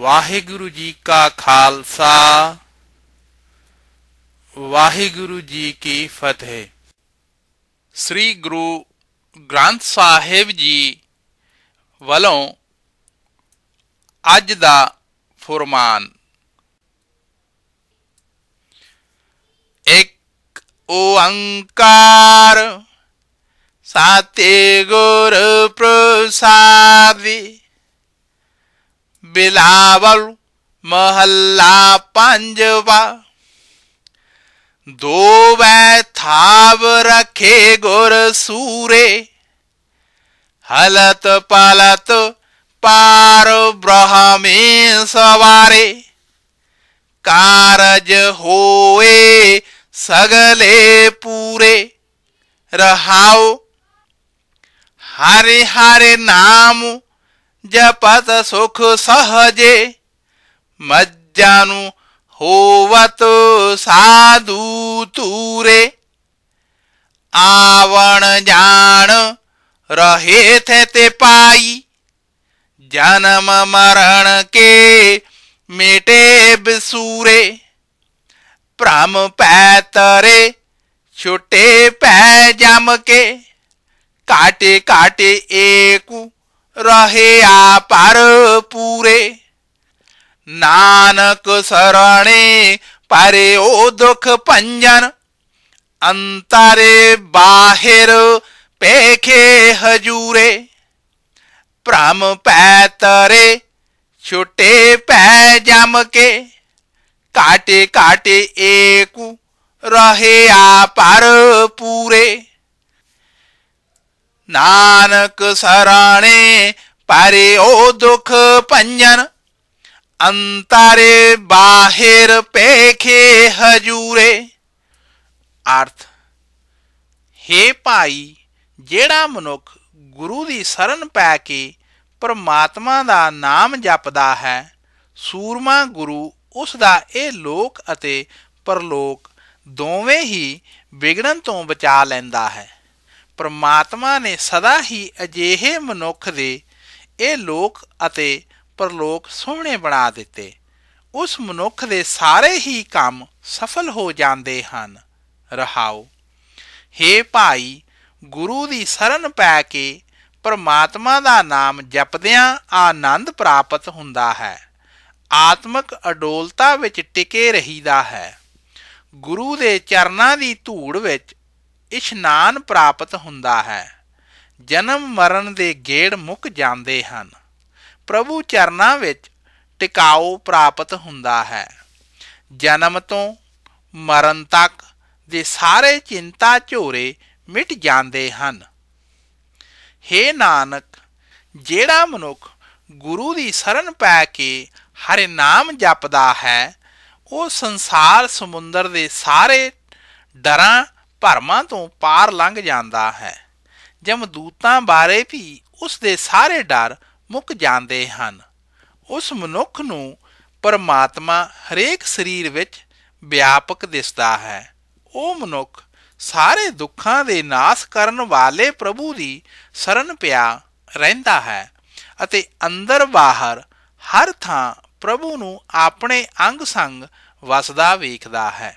ਵਾਹਿਗੁਰੂ ਜੀ ਕਾ ਖਾਲਸਾ ਵਾਹਿਗੁਰੂ ਜੀ ਕੀ ਫਤਿਹ ਸ੍ਰੀ ਗੁਰੂ ਗ੍ਰੰਥ ਸਾਹਿਬ ਜੀ ਵੱਲੋਂ ਅੱਜ ਦਾ ਫਰਮਾਨ ਇੱਕ ਓੰਕਾਰ ਸਤਿਗੁਰ ਪ੍ਰਸਾਦਿ बिलावल महला पंजवा दो वैथाव रखे गुर सूरे हलत पलत पार ब्रह्मे सवारे कारज होए सगले पूरे रहाओ हरे हरे नाम ਜਪਤ ਸੁਖ ਸਹਜੇ ਮੱਜਾਨੂ ਹੋਵਤ ਸਾਧੂ ਤੂਰੇ ਆਵਣ ਜਾਣ ਰਹੇ ਥੇ ਤੇ ਪਾਈ ਜਨਮ ਮਰਨ ਕੇ ਮੇਟੇ ਬਿਸੂਰੇ ਭ੍ਰਮ ਪੈ ਤਰੇ ਛੁਟੇ ਪੈ ਜਮ ਕੇ ਕਾਟੇ ਕਾਟੇ ਏਕੂ ਰਹੇ ਆ ਪਰ ਪੂਰੇ ਨਾਨਕ ਸਰਣੇ ਪਰੇ ਉਹ ਦੁਖ ਭੰਜਨ ਅੰਤਰੇ ਬਾਹਿਰ ਪੇਖੇ ਹਜੂਰੇ ਭ੍ਰਮ ਪੈ ਤਰੇ ਛੁਟੇ ਪੈ ਜਮ ਕੇ ਕਾਟੇ ਕਾਟੇ ਏਕੂ ਰਹੇ ਆ ਪਰ ਪੂਰੇ ਨਾਨਕ ਸਰਾਣੇ ਪਾਰੇ ਉਹ ਦੁਖ ਪੰਜਨ ਅੰਤਰੇ ਬਾਹਰ ਪੇਖੇ ਹਜੂਰੇ ਅਰਥ हे ਭਾਈ ਜਿਹੜਾ ਮਨੁੱਖ ਗੁਰੂ ਦੀ ਸ਼ਰਨ ਪੈ ਕੇ ਪਰਮਾਤਮਾ ਦਾ ਨਾਮ ਜਪਦਾ ਹੈ ਸੂਰਮਾ ਗੁਰੂ ਉਸ ਦਾ ਇਹ ਲੋਕ ਅਤੇ ਪਰਲੋਕ ਦੋਵੇਂ ਹੀ ਵਿਗੜਨ ਤੋਂ ਬਚਾ ਲੈਂਦਾ ਹੈ ਪਰਮਾਤਮਾ ਨੇ ਸਦਾ ਹੀ ਅਜਿਹੇ ਮਨੁੱਖ ਦੇ ਇਹ ਲੋਕ ਅਤੇ ਪਰਲੋਕ ਸੋਹਣੇ ਬਣਾ ਦਿੱਤੇ ਉਸ ਮਨੁੱਖ ਦੇ ਸਾਰੇ ਹੀ ਕੰਮ ਸਫਲ ਹੋ ਜਾਂਦੇ ਹਨ ਰਹਾਓ हे ਭਾਈ ਗੁਰੂ ਦੀ ਸ਼ਰਨ ਪੈ ਕੇ ਪਰਮਾਤਮਾ ਦਾ ਨਾਮ ਜਪਦਿਆਂ ਆਨੰਦ ਪ੍ਰਾਪਤ ਹੁੰਦਾ ਹੈ ਆਤਮਿਕ ਅਡੋਲਤਾ ਵਿੱਚ ਟਿਕੇ ਰਹੀਦਾ ਹੈ ਗੁਰੂ ਦੇ ਚਰਨਾਂ ਦੀ ਧੂੜ ਵਿੱਚ ਇਸ਼ਨਾਨ ਪ੍ਰਾਪਤ ਹੁੰਦਾ ਹੈ ਜਨਮ ਮਰਨ ਦੇ ਗੇੜ ਮੁੱਕ ਜਾਂਦੇ ਹਨ ਪ੍ਰਭੂ ਚਰਨਾਂ ਵਿੱਚ ਟਿਕਾਉ ਪ੍ਰਾਪਤ ਹੁੰਦਾ ਹੈ ਜਨਮ ਤੋਂ ਮਰਨ ਤੱਕ ਦੇ ਸਾਰੇ ਚਿੰਤਾ ਝੋਰੇ ਮਿਟ ਜਾਂਦੇ ਹਨ हे ਨਾਨਕ ਜਿਹੜਾ ਮਨੁੱਖ ਗੁਰੂ ਦੀ ਸ਼ਰਨ ਪੈ ਕੇ ਹਰਿ ਨਾਮ ਜਪਦਾ ਹੈ ਉਹ ਸੰਸਾਰ ਸਮੁੰਦਰ ਦੇ ਸਾਰੇ ਡਰਾਂ ਭਰਮਾਂ ਤੋਂ ਪਾਰ ਲੰਘ ਜਾਂਦਾ ਹੈ ਜਮਦੂਤਾਂ ਬਾਰੇ ਵੀ ਉਸ ਦੇ ਸਾਰੇ ਡਰ ਮੁੱਕ ਜਾਂਦੇ ਹਨ ਉਸ ਮਨੁੱਖ ਨੂੰ ਪਰਮਾਤਮਾ ਹਰੇਕ ਸਰੀਰ ਵਿੱਚ ਵਿਆਪਕ ਦਿਸਦਾ ਹੈ ਉਹ ਮਨੁੱਖ ਸਾਰੇ ਦੁੱਖਾਂ ਦੇ ਨਾਸ ਕਰਨ ਵਾਲੇ ਪ੍ਰਭੂ ਦੀ ਸ਼ਰਨ ਪਿਆ ਰਹਿੰਦਾ ਹੈ ਅਤੇ ਅੰਦਰ ਬਾਹਰ ਹਰ ਥਾਂ ਪ੍ਰਭੂ ਨੂੰ ਆਪਣੇ ਅੰਗ ਸੰਗ ਵਸਦਾ ਵੇਖਦਾ ਹੈ